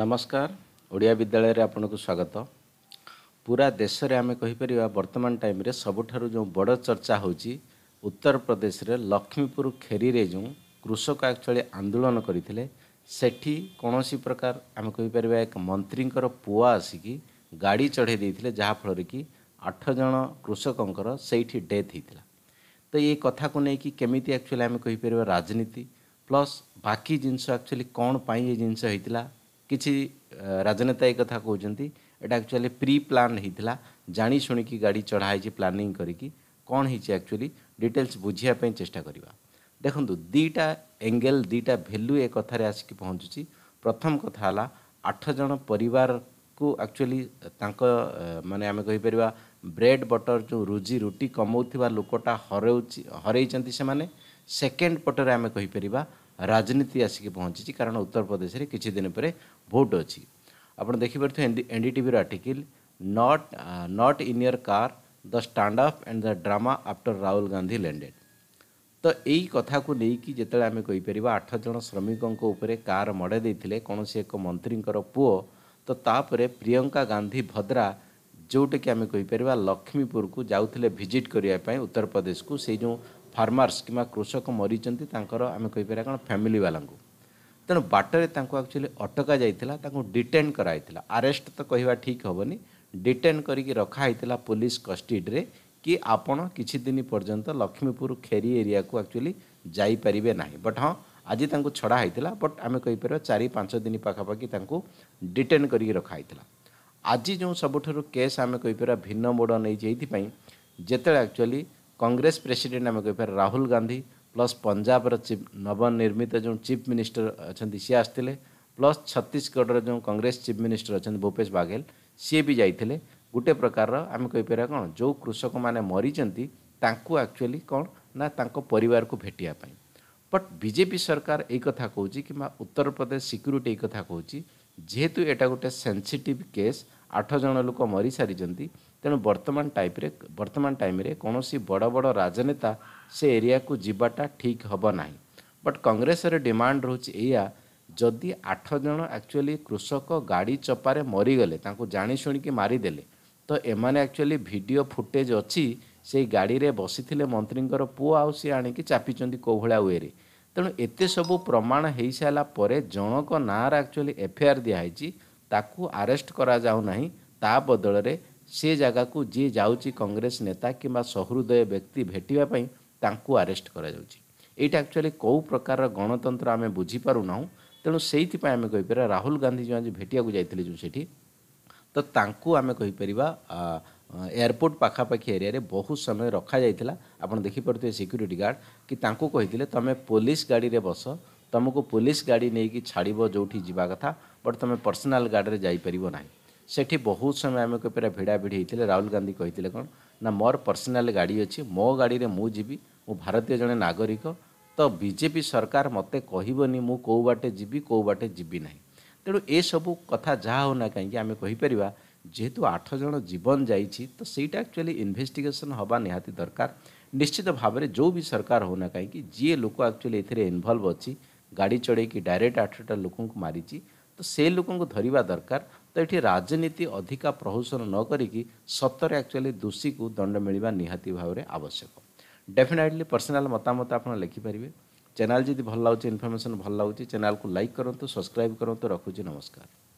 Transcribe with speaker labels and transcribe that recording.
Speaker 1: ନମସ୍କାର ଓଡ଼ିଆ ବିଦ୍ୟାଳୟରେ ଆପଣଙ୍କୁ ସ୍ୱାଗତ ପୁରା ଦେଶରେ ଆମେ କହିପାରିବା ବର୍ତ୍ତମାନ ଟାଇମ୍ରେ ସବୁଠାରୁ ଯେଉଁ ବଡ଼ ଚର୍ଚ୍ଚା ହେଉଛି ଉତ୍ତରପ୍ରଦେଶରେ ଲକ୍ଷ୍ମୀପୁର ଖେରିରେ ଯେଉଁ କୃଷକ ଆକ୍ଚୁଆଲି ଆନ୍ଦୋଳନ କରିଥିଲେ ସେଠି କୌଣସି ପ୍ରକାର ଆମେ କହିପାରିବା ଏକ ମନ୍ତ୍ରୀଙ୍କର ପୁଅ ଆସିକି ଗାଡ଼ି ଚଢ଼େଇ ଦେଇଥିଲେ ଯାହାଫଳରେ କି ଆଠ ଜଣ କୃଷକଙ୍କର ସେଇଠି ଡେଥ୍ ହୋଇଥିଲା ତ ଏଇ କଥାକୁ ନେଇକି କେମିତି ଆକ୍ଚୁଆଲି ଆମେ କହିପାରିବା ରାଜନୀତି ପ୍ଲସ୍ ବାକି ଜିନିଷ ଆକ୍ଚୁଆଲି କ'ଣ ପାଇଁ ଏ ଜିନିଷ ହୋଇଥିଲା କିଛି ରାଜନେତା ଏ କଥା କହୁଛନ୍ତି ଏଇଟା ଆକ୍ଚୁଆଲି ପ୍ରି ପ୍ଲାନ୍ ହେଇଥିଲା ଜାଣି ଶୁଣିକି ଗାଡ଼ି ଚଢ଼ା ହେଇଛି ପ୍ଲାନିଂ କରିକି କ'ଣ ହେଇଛି ଆକ୍ଚୁଆଲି ଡିଟେଲ୍ସ ବୁଝିବା ପାଇଁ ଚେଷ୍ଟା କରିବା ଦେଖନ୍ତୁ ଦୁଇଟା ଏଙ୍ଗେଲ୍ ଦୁଇଟା ଭ୍ୟାଲ୍ୟୁ ଏ କଥାରେ ଆସିକି ପହଞ୍ଚୁଛି ପ୍ରଥମ କଥା ହେଲା ଆଠ ଜଣ ପରିବାରକୁ ଆକ୍ଚୁଆଲି ତାଙ୍କ ମାନେ ଆମେ କହିପାରିବା ବ୍ରେଡ଼୍ ବଟର୍ ଯେଉଁ ରୁଜି ରୁଟି କମାଉଥିବା ଲୋକଟା ହରାଉଛି ହରେଇଛନ୍ତି ସେମାନେ ସେକେଣ୍ଡ ପଟରେ ଆମେ କହିପାରିବା राजनीति आसिक पहुँची कारण उत्तर प्रदेश में किसी दिन पर भोट अच्छी आप देखिपे N D TV article nut nut in your car the stand off and the drama after Rahul Gandhi landed तो यही कथा को लेकिन जिते आम कहीपर आठ जन श्रमिकों पर कार मड़े कौन से एक मंत्री पुओ तो प्रियंका गांधी भद्रा जोटा कि आम कहीपर लक्ष्मीपुर को जाऊ करने उत्तर प्रदेश को से जो ଫାର୍ମର୍ସ କିମ୍ବା କୃଷକ ମରିଛନ୍ତି ତାଙ୍କର ଆମେ କହିପାରିବା କ'ଣ ଫ୍ୟାମିଲି ବାଲାଙ୍କୁ ତେଣୁ ବାଟରେ ତାଙ୍କୁ ଆକ୍ଚୁଆଲି ଅଟକା ଯାଇଥିଲା ତାଙ୍କୁ ଡିଟେନ୍ କରାଯାଇଥିଲା ଆରେଷ୍ଟ ତ କହିବା ଠିକ୍ ହେବନି ଡିଟେନ୍ କରିକି ରଖାହେଇଥିଲା ପୋଲିସ କଷ୍ଟଡ଼ିରେ କି ଆପଣ କିଛି ଦିନ ପର୍ଯ୍ୟନ୍ତ ଲକ୍ଷ୍ମୀପୁର ଖେରି ଏରିଆକୁ ଆକ୍ଚୁଆଲି ଯାଇପାରିବେ ନାହିଁ ବଟ୍ ହଁ ଆଜି ତାଙ୍କୁ ଛଡ଼ା ହେଇଥିଲା ବଟ୍ ଆମେ କହିପାରିବା ଚାରି ପାଞ୍ଚ ଦିନ ପାଖାପାଖି ତାଙ୍କୁ ଡିଟେନ୍ କରିକି ରଖାହେଇଥିଲା ଆଜି ଯେଉଁ ସବୁଠାରୁ କେସ୍ ଆମେ କହିପାରିବା ଭିନ୍ନ ମୋଡ଼ ନେଇଛି ଏଇଥିପାଇଁ ଯେତେବେଳେ ଆକ୍ଚୁଆଲି कांग्रेस प्रेसिडेंट आम कह राहुल गांधी प्लस पंजाब चिफ नवनिर्मित जो चिफ मिनिस्टर अच्छा सी आसते प्लस छत्तीशगढ़ जो कांग्रेस चिफ मिनिस्टर अच्छे भूपेश बाघेल सी भी जाते गोटे प्रकार आम कहीपर कौन जो कृषक मैंने मरी आकचुअली कौन ना पर भेटाप बट बीजेपी सरकार एक कथा कौच कि उत्तर प्रदेश सिक्यूरीटी एक कथा कौच जेहेतु यहाँ गोटे सेनसीटिव केस आठ जन लोक मरी सारी ତେଣୁ ବର୍ତ୍ତମାନ ଟାଇପ୍ରେ ବର୍ତ୍ତମାନ ଟାଇମ୍ରେ କୌଣସି ବଡ଼ ବଡ଼ ରାଜନେତା ସେ ଏରିଆକୁ ଯିବାଟା ଠିକ୍ ହେବ ନାହିଁ ବଟ୍ କଂଗ୍ରେସରେ ଡିମାଣ୍ଡ ରହୁଛି ଏଇଆ ଯଦି ଆଠ ଜଣ ଆକ୍ଚୁଆଲି କୃଷକ ଗାଡ଼ି ଚପାରେ ମରିଗଲେ ତାଙ୍କୁ ଜାଣିଶୁଣିକି ମାରିଦେଲେ ତ ଏମାନେ ଆକ୍ଚୁଆଲି ଭିଡ଼ିଓ ଫୁଟେଜ୍ ଅଛି ସେଇ ଗାଡ଼ିରେ ବସିଥିଲେ ମନ୍ତ୍ରୀଙ୍କର ପୁଅ ଆଉ ସିଏ ଆଣିକି ଚାପିଛନ୍ତି କୋଉଭଳିଆ ୱେରେ ତେଣୁ ଏତେ ସବୁ ପ୍ରମାଣ ହୋଇସାରିଲା ପରେ ଜଣଙ୍କ ନାଁରେ ଆକ୍ଚୁଆଲି ଏଫ୍ଆଇଆର୍ ଦିଆହୋଇଛି ତାକୁ ଆରେଷ୍ଟ କରାଯାଉନାହିଁ ତା ବଦଳରେ से जगह को जी जा कांग्रेस नेता कि सहृदय व्यक्ति भेटापी आरेस्ट करा एक्चुअली कौ प्रकार गणतंत्र आम बुझीपुर तेणु से आम कहीपर राहुल गांधी जो आज भेटा जाइए जो सेठी तो आम कहीपर एयरपोर्ट पखापाखी एरिया बहुत समय रखा जाता आप देखिपे सिक्यूरीटी गार्ड कि कही तुम्हें पुलिस गाड़ी में बस तुमको पुलिस गाड़ी नहीं कि छाड़ जो जी कथा बट तुम पर्सनाल गाड़ी में जापर ସେଠି ବହୁତ ସମୟ ଆମକୁ ପୁରା ଭିଡ଼ା ଭିଡ଼ି ହେଇଥିଲେ ରାହୁଲ ଗାନ୍ଧୀ କହିଥିଲେ କ'ଣ ନା ମୋର ପର୍ସନାଲ୍ ଗାଡ଼ି ଅଛି ମୋ ଗାଡ଼ିରେ ମୁଁ ଯିବି ମୁଁ ଭାରତୀୟ ଜଣେ ନାଗରିକ ତ ବିଜେପି ସରକାର ମୋତେ କହିବନି ମୁଁ କେଉଁ ବାଟେ ଯିବି କେଉଁ ବାଟେ ଯିବି ନାହିଁ ତେଣୁ ଏସବୁ କଥା ଯାହା ହେଉନା କାହିଁକି ଆମେ କହିପାରିବା ଯେହେତୁ ଆଠ ଜଣ ଜୀବନ ଯାଇଛି ତ ସେଇଟା ଆକ୍ଚୁଆଲି ଇନଭେଷ୍ଟିଗେସନ୍ ହେବା ନିହାତି ଦରକାର ନିଶ୍ଚିତ ଭାବରେ ଯେଉଁ ବି ସରକାର ହେଉନା କାହିଁକି ଯିଏ ଲୋକ ଆକ୍ଚୁଆଲି ଏଥିରେ ଇନଭଲ୍ଭ ଅଛି ଗାଡ଼ି ଚଢ଼େଇକି ଡାଇରେକ୍ଟ ଆଠଟା ଲୋକଙ୍କୁ ମାରିଛି ତ ସେ ଲୋକଙ୍କୁ ଧରିବା ଦରକାର ତ ଏଠି ରାଜନୀତି ଅଧିକା ପ୍ରହସନ ନ କରିକି ସତରେ ଆକ୍ଚୁଆଲି ଦୋଷୀକୁ ଦଣ୍ଡ ମିଳିବା ନିହାତି ଭାବରେ ଆବଶ୍ୟକ ଡେଫିନାଇଟଲି ପର୍ସନାଲ୍ ମତାମତ ଆପଣ ଲେଖିପାରିବେ ଚ୍ୟାନେଲ୍ ଯଦି ଭଲ ଲାଗୁଛି ଇନଫର୍ମେସନ୍ ଭଲ ଲାଗୁଛି ଚ୍ୟାନେଲ୍କୁ ଲାଇକ୍ କରନ୍ତୁ ସବସ୍କ୍ରାଇବ୍ କରନ୍ତୁ ରଖୁଛି ନମସ୍କାର